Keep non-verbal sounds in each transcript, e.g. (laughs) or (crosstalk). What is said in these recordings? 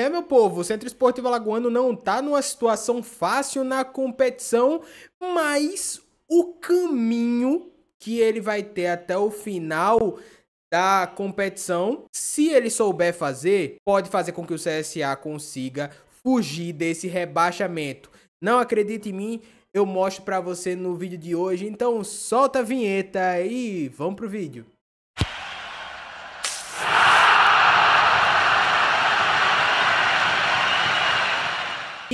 É, meu povo, o Centro Esportivo Alagoano não está numa situação fácil na competição, mas o caminho que ele vai ter até o final da competição, se ele souber fazer, pode fazer com que o CSA consiga fugir desse rebaixamento. Não acredite em mim, eu mostro para você no vídeo de hoje. Então solta a vinheta e vamos pro vídeo.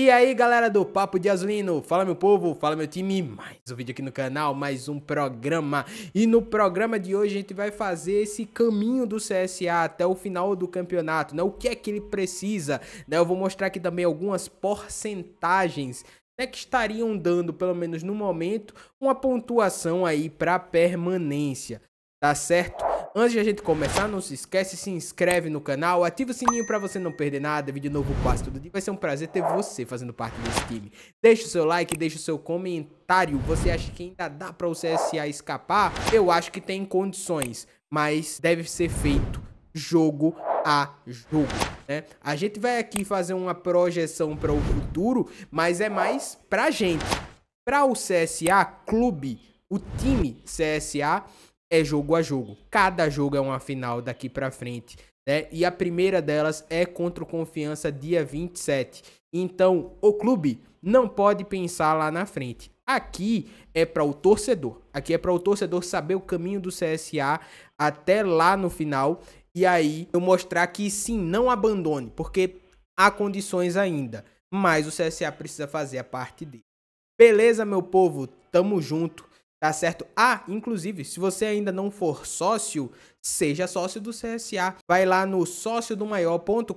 E aí galera do Papo de Azulino, fala meu povo, fala meu time, mais um vídeo aqui no canal, mais um programa. E no programa de hoje a gente vai fazer esse caminho do CSA até o final do campeonato, né? O que é que ele precisa, né? Eu vou mostrar aqui também algumas porcentagens né, que estariam dando, pelo menos no momento, uma pontuação aí para permanência, tá certo? Antes de a gente começar, não se esquece, se inscreve no canal, ativa o sininho para você não perder nada, vídeo novo quase todo dia. Vai ser um prazer ter você fazendo parte desse time. Deixa o seu like, deixa o seu comentário. Você acha que ainda dá para o CSA escapar? Eu acho que tem condições, mas deve ser feito jogo a jogo, né? A gente vai aqui fazer uma projeção para o futuro, mas é mais pra gente. Para o CSA Clube, o time CSA é jogo a jogo. Cada jogo é uma final daqui para frente, né? E a primeira delas é contra o Confiança dia 27. Então, o clube não pode pensar lá na frente. Aqui é para o torcedor. Aqui é para o torcedor saber o caminho do CSA até lá no final e aí eu mostrar que sim, não abandone, porque há condições ainda, mas o CSA precisa fazer a parte dele. Beleza, meu povo? Tamo junto tá certo? Ah, inclusive, se você ainda não for sócio, seja sócio do CSA. Vai lá no sóciodomaior.com.br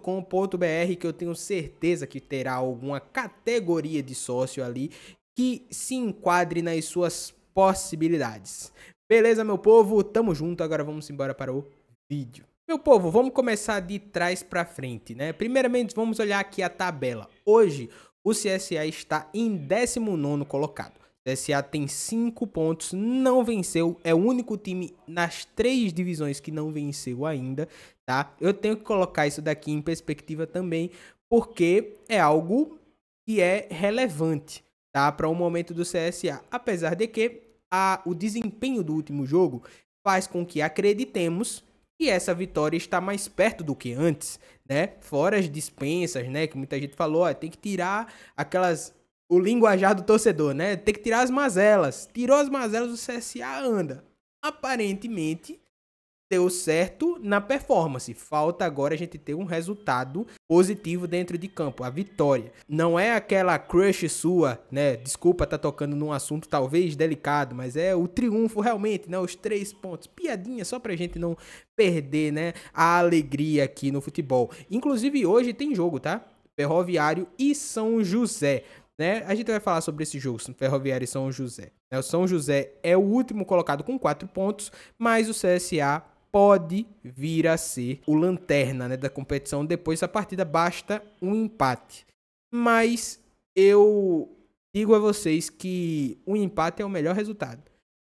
que eu tenho certeza que terá alguma categoria de sócio ali que se enquadre nas suas possibilidades. Beleza, meu povo? Tamo junto, agora vamos embora para o vídeo. Meu povo, vamos começar de trás para frente, né? Primeiramente, vamos olhar aqui a tabela. Hoje, o CSA está em 19 colocado. CSA tem 5 pontos, não venceu, é o único time nas três divisões que não venceu ainda, tá? Eu tenho que colocar isso daqui em perspectiva também, porque é algo que é relevante, tá? Para o um momento do CSA. Apesar de que a, o desempenho do último jogo faz com que acreditemos que essa vitória está mais perto do que antes, né? Fora as dispensas, né? Que muita gente falou, ó, tem que tirar aquelas o linguajar do torcedor, né? Tem que tirar as mazelas. Tirou as mazelas, o CSA anda. Aparentemente, deu certo na performance. Falta agora a gente ter um resultado positivo dentro de campo, a vitória. Não é aquela crush sua, né? Desculpa tá tocando num assunto talvez delicado, mas é o triunfo realmente, né? Os três pontos. Piadinha só pra gente não perder, né? A alegria aqui no futebol. Inclusive hoje tem jogo, tá? Ferroviário e São José. Né? A gente vai falar sobre esse jogo, Ferroviário e São José. Né? O São José é o último colocado com 4 pontos, mas o CSA pode vir a ser o lanterna né, da competição. Depois da partida basta um empate. Mas eu digo a vocês que um empate é o melhor resultado.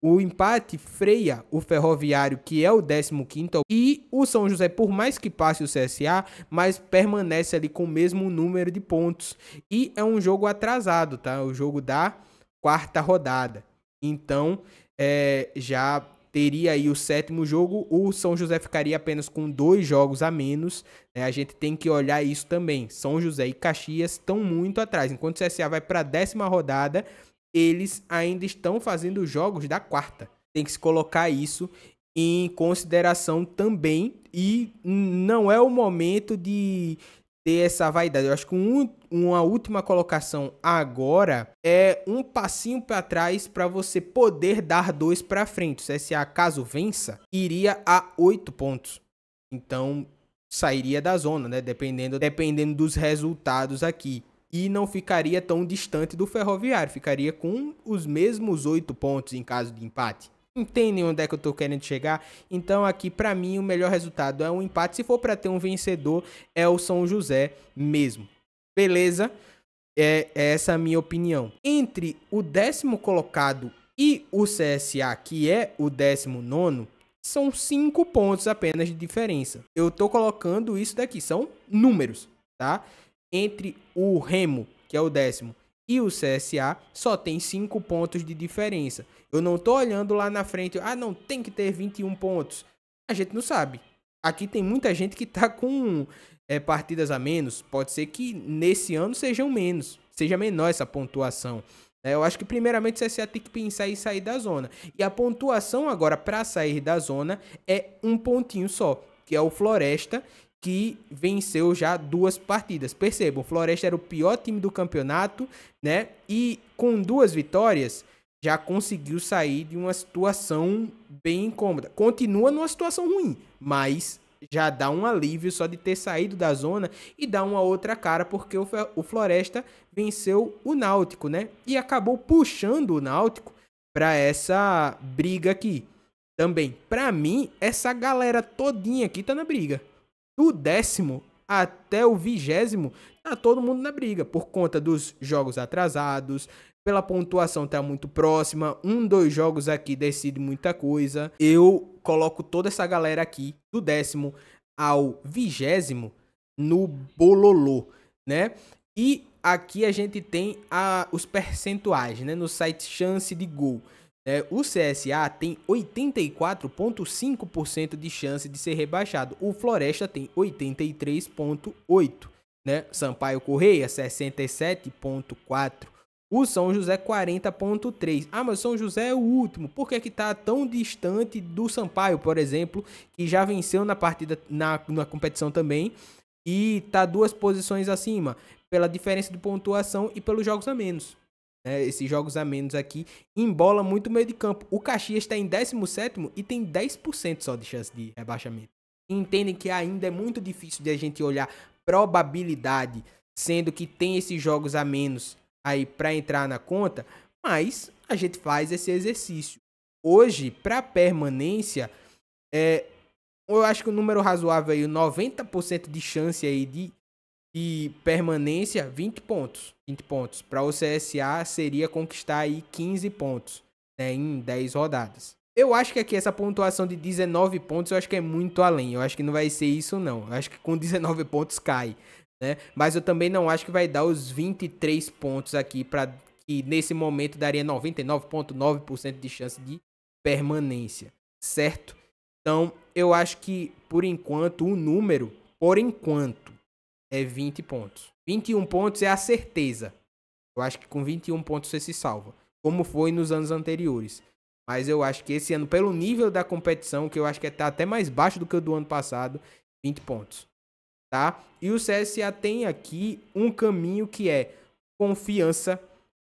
O empate freia o Ferroviário, que é o 15º, e o São José, por mais que passe o CSA, mas permanece ali com o mesmo número de pontos. E é um jogo atrasado, tá? O jogo da quarta rodada. Então, é, já teria aí o sétimo jogo, o São José ficaria apenas com dois jogos a menos. Né? A gente tem que olhar isso também. São José e Caxias estão muito atrás. Enquanto o CSA vai para a décima rodada, eles ainda estão fazendo jogos da quarta. Tem que se colocar isso em consideração também. E não é o momento de ter essa vaidade. Eu acho que um, uma última colocação agora é um passinho para trás para você poder dar dois para frente. Se esse é caso vença, iria a oito pontos. Então sairia da zona, né? Dependendo, dependendo dos resultados aqui e não ficaria tão distante do Ferroviário, ficaria com os mesmos oito pontos em caso de empate. Entendem onde é que eu tô querendo chegar? Então aqui para mim o melhor resultado é um empate, se for para ter um vencedor é o São José mesmo. Beleza? É, é essa a minha opinião. Entre o décimo colocado e o CSA, que é o décimo nono, são cinco pontos apenas de diferença. Eu tô colocando isso daqui, são números, tá? entre o Remo, que é o décimo, e o CSA só tem 5 pontos de diferença. Eu não tô olhando lá na frente, ah, não, tem que ter 21 pontos. A gente não sabe. Aqui tem muita gente que tá com é, partidas a menos. Pode ser que nesse ano sejam menos, seja menor essa pontuação. É, eu acho que primeiramente o CSA tem que pensar em sair da zona. E a pontuação agora para sair da zona é um pontinho só, que é o Floresta que venceu já duas partidas. Percebam, o Floresta era o pior time do campeonato, né? E com duas vitórias já conseguiu sair de uma situação bem incômoda. Continua numa situação ruim, mas já dá um alívio só de ter saído da zona e dá uma outra cara, porque o Floresta venceu o Náutico, né? E acabou puxando o Náutico para essa briga aqui também. Para mim, essa galera todinha aqui tá na briga do décimo até o vigésimo, tá todo mundo na briga, por conta dos jogos atrasados, pela pontuação tá muito próxima, um, dois jogos aqui decide muita coisa. Eu coloco toda essa galera aqui, do décimo ao vigésimo, no bololô, né? E aqui a gente tem a, os percentuais, né? No site chance de gol. É, O CSA tem 84,5% de chance de ser rebaixado. O Floresta tem 83,8%. Né? Sampaio Correia, 67,4%. O São José 40.3. Ah, mas o São José é o último. Por que é que tá tão distante do Sampaio, por exemplo, que já venceu na partida na, na competição também e tá duas posições acima pela diferença de pontuação e pelos jogos a menos né, esses jogos a menos aqui, embola muito o meio de campo. O Caxias está em 17 e tem 10% só de chance de rebaixamento. Entendem que ainda é muito difícil de a gente olhar probabilidade, sendo que tem esses jogos a menos aí para entrar na conta, mas a gente faz esse exercício. Hoje, para permanência, é, eu acho que o número razoável aí, 90% de chance aí de e permanência, 20 pontos. 20 pontos. Para o CSA seria conquistar aí 15 pontos né, em 10 rodadas. Eu acho que aqui essa pontuação de 19 pontos eu acho que é muito além. Eu acho que não vai ser isso, não. Eu acho que com 19 pontos cai. Né? Mas eu também não acho que vai dar os 23 pontos aqui para que nesse momento daria 99,9% de chance de permanência, certo? Então, eu acho que por enquanto o número, por enquanto, é 20 pontos. 21 pontos é a certeza. Eu acho que com 21 pontos você se salva, como foi nos anos anteriores. Mas eu acho que esse ano, pelo nível da competição, que eu acho que está até mais baixo do que o do ano passado, 20 pontos. Tá? E o CSA tem aqui um caminho que é Confiança,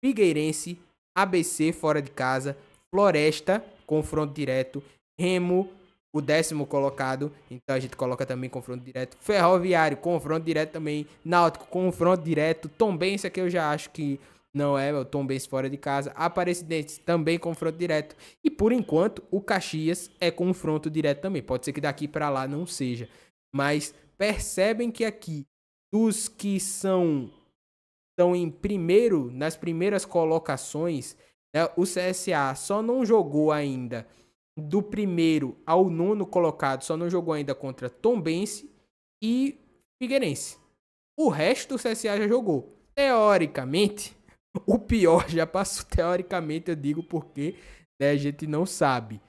Figueirense, ABC fora de casa, Floresta, confronto direto, Remo, o décimo colocado. Então a gente coloca também confronto direto. Ferroviário, confronto direto também. Náutico, confronto direto. Tombense, que eu já acho que não é, é o Tombense fora de casa. Aparecidense, também confronto direto. E por enquanto, o Caxias é confronto direto também. Pode ser que daqui para lá não seja. Mas percebem que aqui, dos que são estão em primeiro, nas primeiras colocações, né, o CSA só não jogou ainda do primeiro ao nono colocado só não jogou ainda contra Tombense e Figueirense. O resto do CSA já jogou. Teoricamente, (laughs) o pior já passou. Teoricamente, eu digo porque né, a gente não sabe.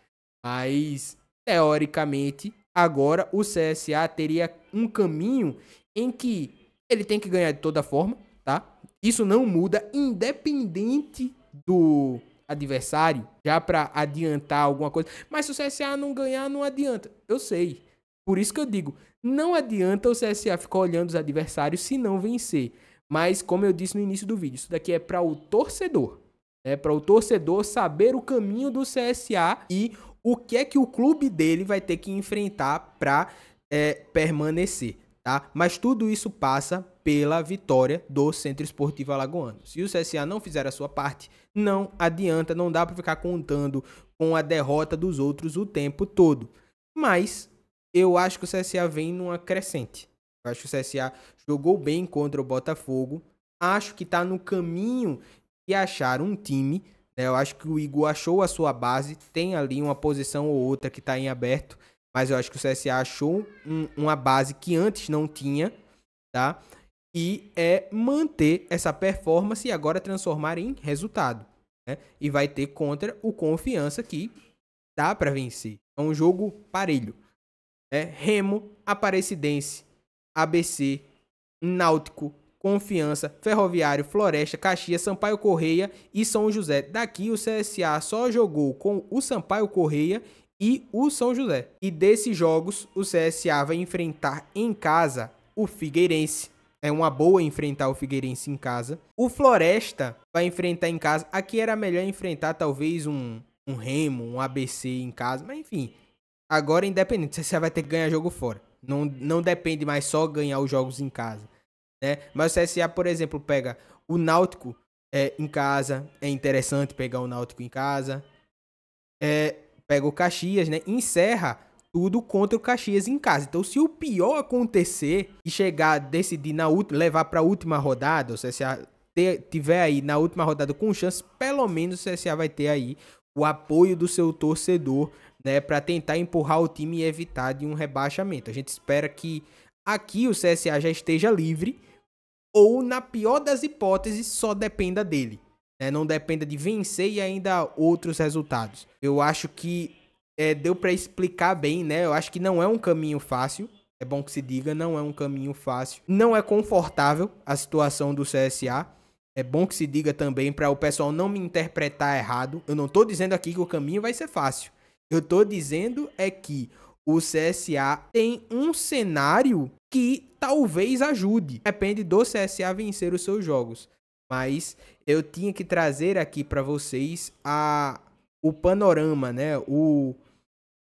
Mas, teoricamente, agora o CSA teria um caminho em que ele tem que ganhar de toda forma, tá? Isso não muda, independente do adversário, já para adiantar alguma coisa. Mas se o CSA não ganhar, não adianta. Eu sei. Por isso que eu digo, não adianta o CSA ficar olhando os adversários se não vencer. Mas como eu disse no início do vídeo, isso daqui é para o torcedor, é Para o torcedor saber o caminho do CSA e o que é que o clube dele vai ter que enfrentar para é, eh, permanecer, tá? Mas tudo isso passa pela vitória do Centro Esportivo Alagoano. Se o CSA não fizer a sua parte, não adianta, não dá para ficar contando com a derrota dos outros o tempo todo. Mas eu acho que o CSA vem numa crescente. Eu acho que o CSA jogou bem contra o Botafogo. Acho que está no caminho de achar um time. Né? Eu acho que o Igor achou a sua base. Tem ali uma posição ou outra que está em aberto. Mas eu acho que o CSA achou um, uma base que antes não tinha. Tá? e é manter essa performance e agora transformar em resultado. Né? E vai ter contra o confiança que dá para vencer. É um jogo parelho. é Remo, Aparecidense, ABC, Náutico, Confiança, Ferroviário, Floresta, Caxias, Sampaio Correia e São José. Daqui o CSA só jogou com o Sampaio Correia e o São José. E desses jogos, o CSA vai enfrentar em casa o Figueirense, é uma boa enfrentar o Figueirense em casa. O Floresta vai enfrentar em casa. Aqui era melhor enfrentar talvez um, um Remo, um ABC em casa, mas enfim. Agora, é independente, você vai ter que ganhar jogo fora. Não, não depende mais só ganhar os jogos em casa. Né? Mas o CSA, por exemplo, pega o Náutico é, em casa. É interessante pegar o Náutico em casa. É, pega o Caxias, né? Encerra tudo contra o Caxias em casa. Então, se o pior acontecer e chegar, decidir na levar para a última rodada, o CSA tiver aí na última rodada com chance, pelo menos o CSA vai ter aí o apoio do seu torcedor, né, para tentar empurrar o time e evitar de um rebaixamento. A gente espera que aqui o CSA já esteja livre ou na pior das hipóteses só dependa dele, né? Não dependa de vencer e ainda outros resultados. Eu acho que é, deu para explicar bem, né? Eu acho que não é um caminho fácil. É bom que se diga, não é um caminho fácil. Não é confortável a situação do CSA. É bom que se diga também para o pessoal não me interpretar errado. Eu não tô dizendo aqui que o caminho vai ser fácil. Eu tô dizendo é que o CSA tem um cenário que talvez ajude. Depende do CSA vencer os seus jogos. Mas eu tinha que trazer aqui para vocês a o panorama, né? O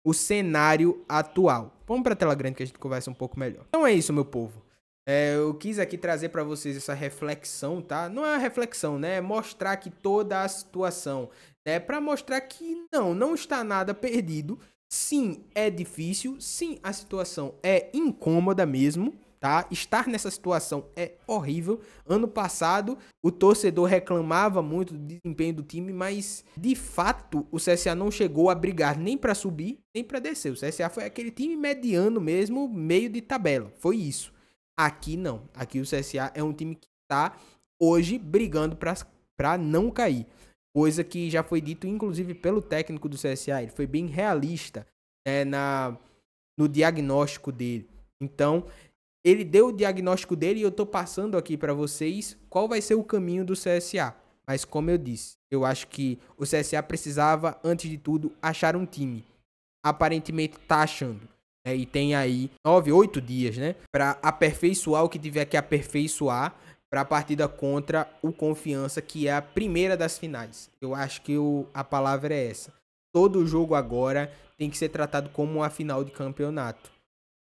o cenário atual. Vamos para a tela grande que a gente conversa um pouco melhor. Então é isso, meu povo. É, eu quis aqui trazer para vocês essa reflexão, tá? Não é uma reflexão, né? É mostrar que toda a situação, né? Para mostrar que não, não está nada perdido. Sim, é difícil. Sim, a situação é incômoda mesmo tá? Estar nessa situação é horrível. Ano passado, o torcedor reclamava muito do desempenho do time, mas de fato o CSA não chegou a brigar nem para subir, nem para descer. O CSA foi aquele time mediano mesmo, meio de tabela. Foi isso. Aqui não. Aqui o CSA é um time que está hoje brigando para não cair. Coisa que já foi dito, inclusive, pelo técnico do CSA. Ele foi bem realista né, na, no diagnóstico dele. Então, ele deu o diagnóstico dele e eu tô passando aqui para vocês qual vai ser o caminho do CSA. Mas como eu disse, eu acho que o CSA precisava, antes de tudo, achar um time. Aparentemente tá achando. Né? E tem aí nove, oito dias, né? Para aperfeiçoar o que tiver que aperfeiçoar para a partida contra o Confiança, que é a primeira das finais. Eu acho que o, a palavra é essa. Todo jogo agora tem que ser tratado como uma final de campeonato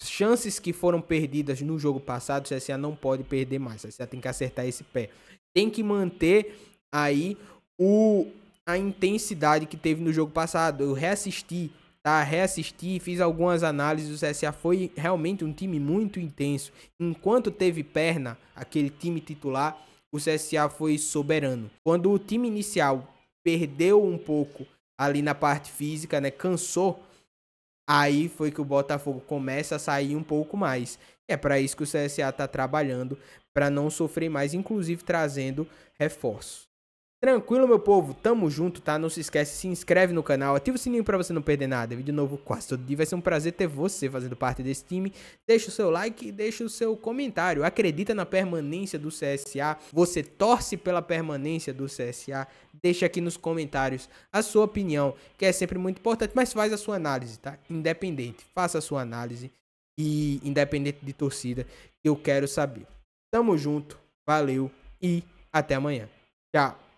chances que foram perdidas no jogo passado, o CSA não pode perder mais. O CSA tem que acertar esse pé. Tem que manter aí o, a intensidade que teve no jogo passado. Eu reassisti, tá? Reassisti, fiz algumas análises. O CSA foi realmente um time muito intenso. Enquanto teve perna, aquele time titular, o CSA foi soberano. Quando o time inicial perdeu um pouco ali na parte física, né? Cansou Aí foi que o Botafogo começa a sair um pouco mais. É para isso que o CSA está trabalhando, para não sofrer mais, inclusive trazendo reforços. Tranquilo, meu povo? Tamo junto, tá? Não se esquece, se inscreve no canal, ativa o sininho pra você não perder nada. Vídeo novo quase todo dia. Vai ser um prazer ter você fazendo parte desse time. Deixa o seu like e deixa o seu comentário. Acredita na permanência do CSA? Você torce pela permanência do CSA? Deixa aqui nos comentários a sua opinião, que é sempre muito importante, mas faz a sua análise, tá? Independente. Faça a sua análise e independente de torcida, eu quero saber. Tamo junto, valeu e até amanhã. Tchau.